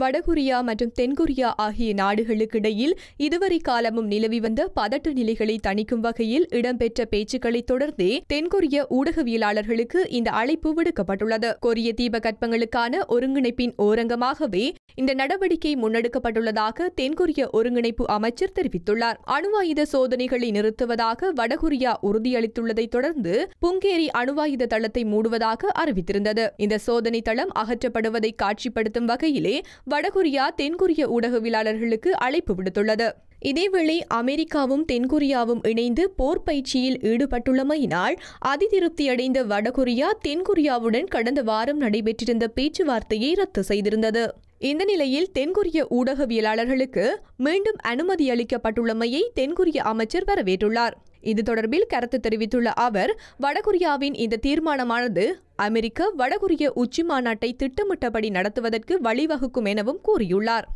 வடகொரியா மற்றும் தென்கொரியா ஆகிய நாடுகளுக்கிடையில் இதுவரை காலமும் நிலவி வந்த பதட்ட நிலைகளை தணிக்கும் வகையில் இடம்பெற்ற பேச்சுக்களை தொடர்ந்தே தென்கொரிய ஊடகவியலாளர்களுக்கு இந்த அழைப்பு விடுக்கப்பட்டுள்ளது கொரிய தீபகற்பங்களுக்கான ஒருங்கிணைப்பின் ஓரங்கமாகவே இந்த நடவடிக்கை முன்னெடுக்கப்பட்டுள்ளதாக தென்கொரிய ஒருங்கிணைப்பு அமைச்சர் தெரிவித்துள்ளார் அணுவாயுத சோதனைகளை நிறுத்துவதாக வடகொரியா உறுதியளித்துள்ளதை தொடர்ந்து புங்கேரி அணுவாயுத தளத்தை மூடுவதாக அறிவித்திருந்தது இந்த சோதனை தளம் அகற்றப்படுவதை காட்சிப்படுத்தும் வகையிலே வடகொரியா தென்கொரிய ஊடகவியலாளர்களுக்கு அழைப்பு விடுத்துள்ளது இதேவேளை அமெரிக்காவும் தென்கொரியாவும் இணைந்து போர் பயிற்சியில் ஈடுபட்டுள்ளமையினால் அதிதிருப்தியடைந்த வடகொரியா தென்கொரியாவுடன் கடந்த வாரம் நடைபெற்றிருந்த பேச்சுவார்த்தையை ரத்து செய்திருந்தது இந்த நிலையில் தென்கொரிய ஊடகவியலாளர்களுக்கு மீண்டும் அனுமதி அளிக்கப்பட்டுள்ளமையை தென்கொரிய அமைச்சர் வரவேற்றுள்ளார் இது தொடர்பில் கருத்து தெரிவித்துள்ள அவர் வடகொரியாவின் இந்த தீர்மானமானது அமெரிக்க வடகொரிய உச்சி மாநாட்டை திட்டமிட்டபடி நடத்துவதற்கு வழிவகுக்கும் எனவும் கூறியுள்ளார்